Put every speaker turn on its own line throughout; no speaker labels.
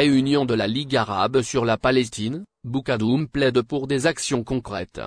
réunion de la Ligue arabe sur la Palestine, Boukadoum plaide pour des actions concrètes.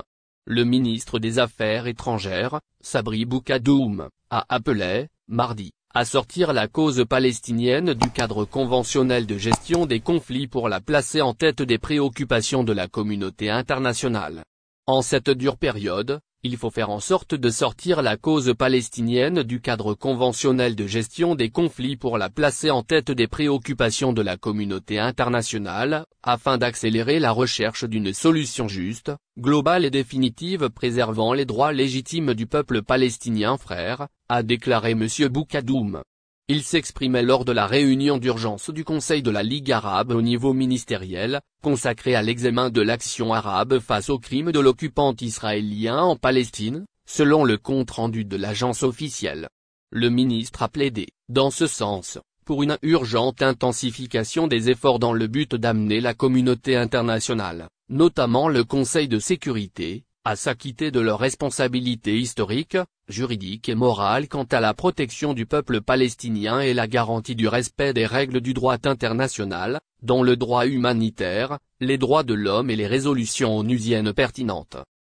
Le ministre des Affaires étrangères, Sabri Boukadoum, a appelé, mardi, à sortir la cause palestinienne du cadre conventionnel de gestion des conflits pour la placer en tête des préoccupations de la communauté internationale. En cette dure période, il faut faire en sorte de sortir la cause palestinienne du cadre conventionnel de gestion des conflits pour la placer en tête des préoccupations de la communauté internationale, afin d'accélérer la recherche d'une solution juste, globale et définitive préservant les droits légitimes du peuple palestinien frère, a déclaré M. Boukadoum. Il s'exprimait lors de la réunion d'urgence du Conseil de la Ligue arabe au niveau ministériel, consacré à l'examen de l'action arabe face aux crimes de l'occupant israélien en Palestine, selon le compte-rendu de l'agence officielle. Le ministre a plaidé, dans ce sens, pour une urgente intensification des efforts dans le but d'amener la communauté internationale, notamment le Conseil de sécurité, à s'acquitter de leurs responsabilités historiques, juridiques et morales quant à la protection du peuple palestinien et la garantie du respect des règles du droit international, dont le droit humanitaire, les droits de l'homme et les résolutions onusiennes pertinentes.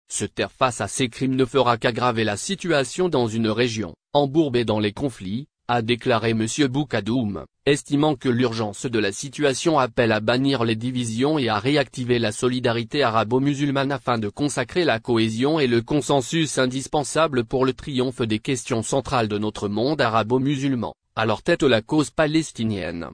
Se taire face à ces crimes ne fera qu'aggraver la situation dans une région, embourbée dans les conflits, a déclaré M. Boukadoum, estimant que l'urgence de la situation appelle à bannir les divisions et à réactiver la solidarité arabo-musulmane afin de consacrer la cohésion et le consensus indispensables pour le triomphe des questions centrales de notre monde arabo-musulman, à leur tête la cause palestinienne.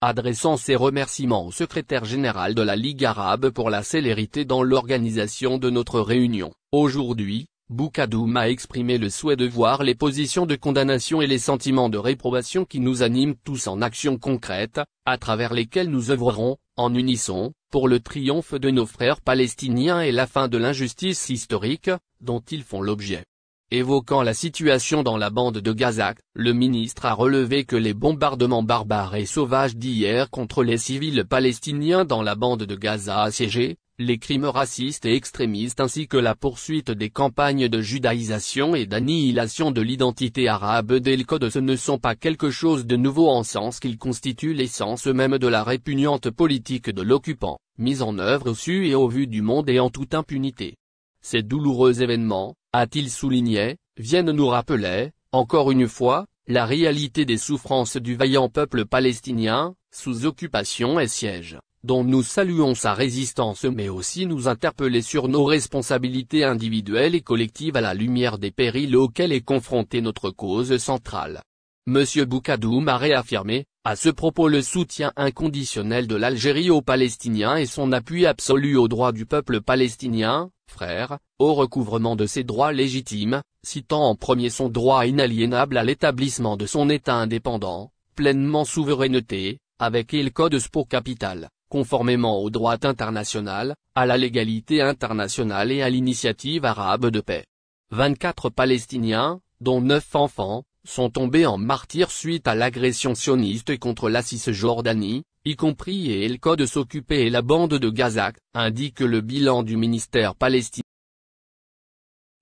Adressant ses remerciements au secrétaire général de la Ligue arabe pour la célérité dans l'organisation de notre réunion, aujourd'hui, Boukadoum a exprimé le souhait de voir les positions de condamnation et les sentiments de réprobation qui nous animent tous en actions concrètes, à travers lesquelles nous œuvrerons, en unisson, pour le triomphe de nos frères palestiniens et la fin de l'injustice historique, dont ils font l'objet. Évoquant la situation dans la bande de Gaza, le ministre a relevé que les bombardements barbares et sauvages d'hier contre les civils palestiniens dans la bande de Gaza assiégée, les crimes racistes et extrémistes ainsi que la poursuite des campagnes de judaïsation et d'annihilation de l'identité arabe del le code ce ne sont pas quelque chose de nouveau en sens qu'ils constituent l'essence même de la répugnante politique de l'occupant, mise en œuvre au su et au vu du monde et en toute impunité. Ces douloureux événements, a-t-il souligné, viennent nous rappeler, encore une fois, la réalité des souffrances du vaillant peuple palestinien, sous occupation et siège dont nous saluons sa résistance mais aussi nous interpeller sur nos responsabilités individuelles et collectives à la lumière des périls auxquels est confrontée notre cause centrale. M. Boukadoum a réaffirmé, à ce propos le soutien inconditionnel de l'Algérie aux Palestiniens et son appui absolu aux droits du peuple palestinien, frère, au recouvrement de ses droits légitimes, citant en premier son droit inaliénable à l'établissement de son État indépendant, pleinement souveraineté, avec il code pour capital conformément au droit international, à la légalité internationale et à l'initiative arabe de paix. 24 Palestiniens, dont 9 enfants, sont tombés en martyrs suite à l'agression sioniste contre la Cisjordanie, y compris et le code s'occuper et la bande de Gaza, indique le bilan du ministère palestinien.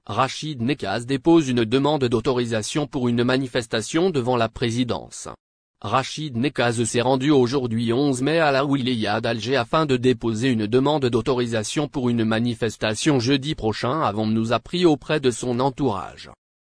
Rachid Nekaz dépose une demande d'autorisation pour une manifestation devant la présidence. Rachid Nekaz s'est rendu aujourd'hui 11 mai à la Wilaya d'Alger afin de déposer une demande d'autorisation pour une manifestation jeudi prochain avant nous appris auprès de son entourage.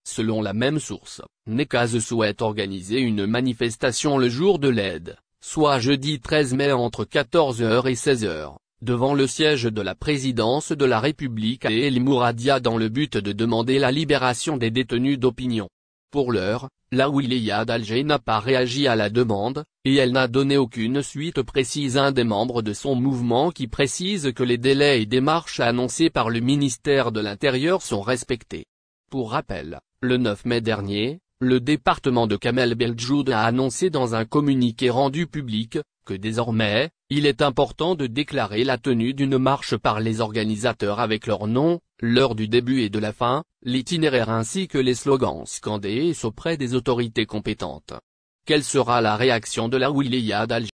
Selon la même source, Nekaz souhaite organiser une manifestation le jour de l'aide, soit jeudi 13 mai entre 14h et 16h devant le siège de la présidence de la République et El Mouradia dans le but de demander la libération des détenus d'opinion. Pour l'heure, la wilaya d'Alger n'a pas réagi à la demande, et elle n'a donné aucune suite précise à un des membres de son mouvement qui précise que les délais et démarches annoncés par le ministère de l'Intérieur sont respectés. Pour rappel, le 9 mai dernier, le département de Kamel Beljoud a annoncé dans un communiqué rendu public, que désormais, il est important de déclarer la tenue d'une marche par les organisateurs avec leur nom, l'heure du début et de la fin, l'itinéraire ainsi que les slogans scandés auprès des autorités compétentes. Quelle sera la réaction de la Wilaya d'Alger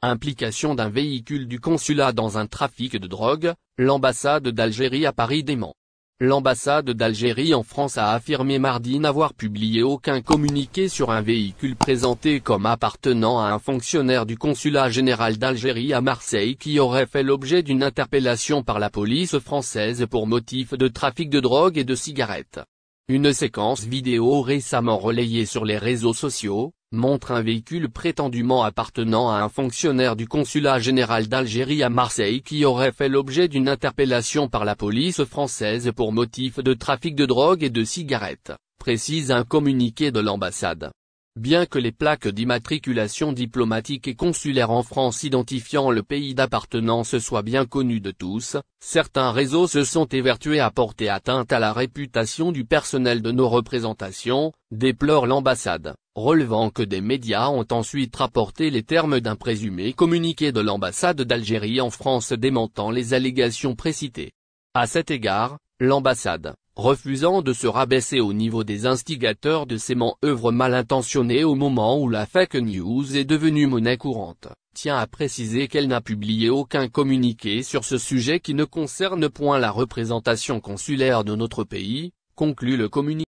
Implication d'un véhicule du consulat dans un trafic de drogue, l'ambassade d'Algérie à Paris dément. L'ambassade d'Algérie en France a affirmé mardi n'avoir publié aucun communiqué sur un véhicule présenté comme appartenant à un fonctionnaire du consulat général d'Algérie à Marseille qui aurait fait l'objet d'une interpellation par la police française pour motif de trafic de drogue et de cigarettes. Une séquence vidéo récemment relayée sur les réseaux sociaux, montre un véhicule prétendument appartenant à un fonctionnaire du consulat général d'Algérie à Marseille qui aurait fait l'objet d'une interpellation par la police française pour motif de trafic de drogue et de cigarettes, précise un communiqué de l'ambassade. Bien que les plaques d'immatriculation diplomatique et consulaire en France identifiant le pays d'appartenance soient bien connues de tous, certains réseaux se sont évertués à porter atteinte à la réputation du personnel de nos représentations, déplore l'ambassade, relevant que des médias ont ensuite rapporté les termes d'un présumé communiqué de l'ambassade d'Algérie en France démentant les allégations précitées. À cet égard, l'ambassade, refusant de se rabaisser au niveau des instigateurs de ces manœuvres mal intentionnées au moment où la fake news est devenue monnaie courante, tient à préciser qu'elle n'a publié aucun communiqué sur ce sujet qui ne concerne point la représentation consulaire de notre pays, conclut le communiqué.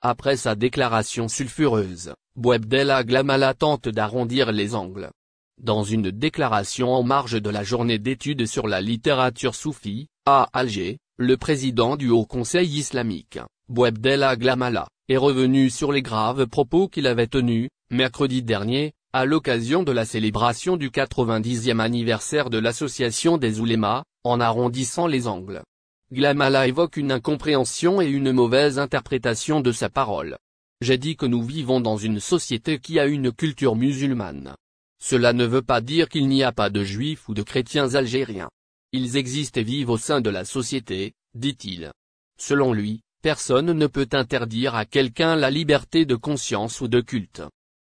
Après sa déclaration sulfureuse, Bouebdel glama tente d'arrondir les angles. Dans une déclaration en marge de la journée d'études sur la littérature soufie, à Alger, le président du Haut Conseil islamique, Bouabdel Glamala, est revenu sur les graves propos qu'il avait tenus, mercredi dernier, à l'occasion de la célébration du 90e anniversaire de l'association des oulémas, en arrondissant les angles. Glamala évoque une incompréhension et une mauvaise interprétation de sa parole. J'ai dit que nous vivons dans une société qui a une culture musulmane. Cela ne veut pas dire qu'il n'y a pas de juifs ou de chrétiens algériens. Ils existent et vivent au sein de la société, dit-il. Selon lui, personne ne peut interdire à quelqu'un la liberté de conscience ou de culte.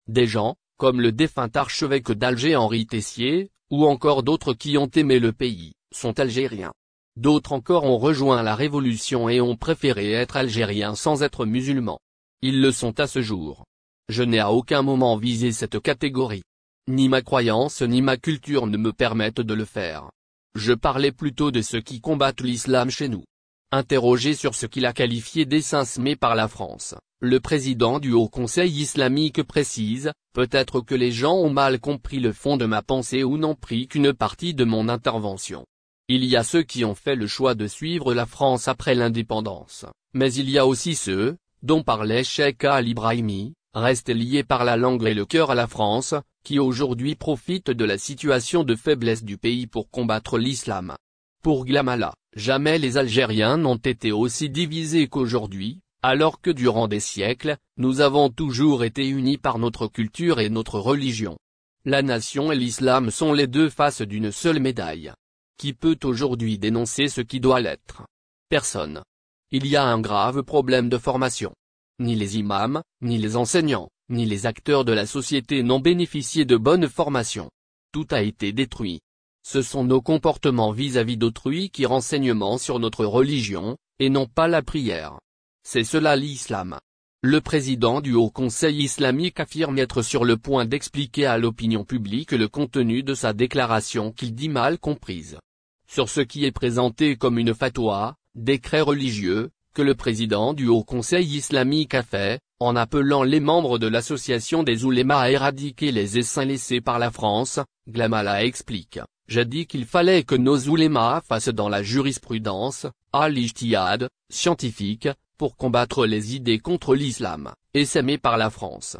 Des gens, comme le défunt archevêque d'Alger Henri Tessier, ou encore d'autres qui ont aimé le pays, sont algériens. D'autres encore ont rejoint la révolution et ont préféré être algériens sans être musulmans. Ils le sont à ce jour. Je n'ai à aucun moment visé cette catégorie. Ni ma croyance ni ma culture ne me permettent de le faire. Je parlais plutôt de ceux qui combattent l'islam chez nous. Interrogé sur ce qu'il a qualifié mais par la France, le président du Haut Conseil islamique précise, peut-être que les gens ont mal compris le fond de ma pensée ou n'ont pris qu'une partie de mon intervention. Il y a ceux qui ont fait le choix de suivre la France après l'indépendance, mais il y a aussi ceux, dont parlait Sheikh Al Ibrahimi, Reste liés par la langue et le cœur à la France, qui aujourd'hui profite de la situation de faiblesse du pays pour combattre l'islam. Pour Glamala, jamais les Algériens n'ont été aussi divisés qu'aujourd'hui, alors que durant des siècles, nous avons toujours été unis par notre culture et notre religion. La nation et l'islam sont les deux faces d'une seule médaille. Qui peut aujourd'hui dénoncer ce qui doit l'être Personne. Il y a un grave problème de formation ni les imams, ni les enseignants, ni les acteurs de la société n'ont bénéficié de bonnes formations. Tout a été détruit. Ce sont nos comportements vis-à-vis d'autrui qui renseignent sur notre religion, et non pas la prière. C'est cela l'islam. Le président du Haut Conseil islamique affirme être sur le point d'expliquer à l'opinion publique le contenu de sa déclaration qu'il dit mal comprise. Sur ce qui est présenté comme une fatwa, décret religieux, que le président du Haut Conseil islamique a fait, en appelant les membres de l'association des oulémas à éradiquer les essaims laissés par la France, Glamala explique. J'ai dit qu'il fallait que nos oulémas fassent dans la jurisprudence, à l'ijtihad, scientifique, pour combattre les idées contre l'islam, essaimées par la France.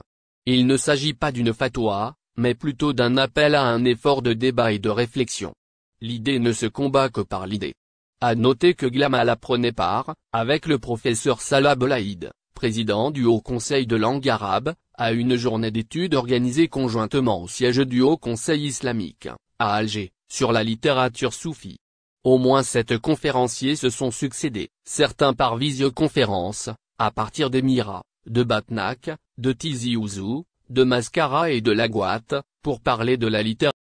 Il ne s'agit pas d'une fatwa, mais plutôt d'un appel à un effort de débat et de réflexion. L'idée ne se combat que par l'idée. À noter que Glamala prenait part, avec le professeur Salah Belaïd, président du Haut Conseil de langue arabe, à une journée d'études organisée conjointement au siège du Haut Conseil islamique, à Alger, sur la littérature soufie. Au moins sept conférenciers se sont succédés, certains par visioconférence, à partir des de Batnak, de Tizi Ouzou, de Mascara et de Laguat, pour parler de la littérature.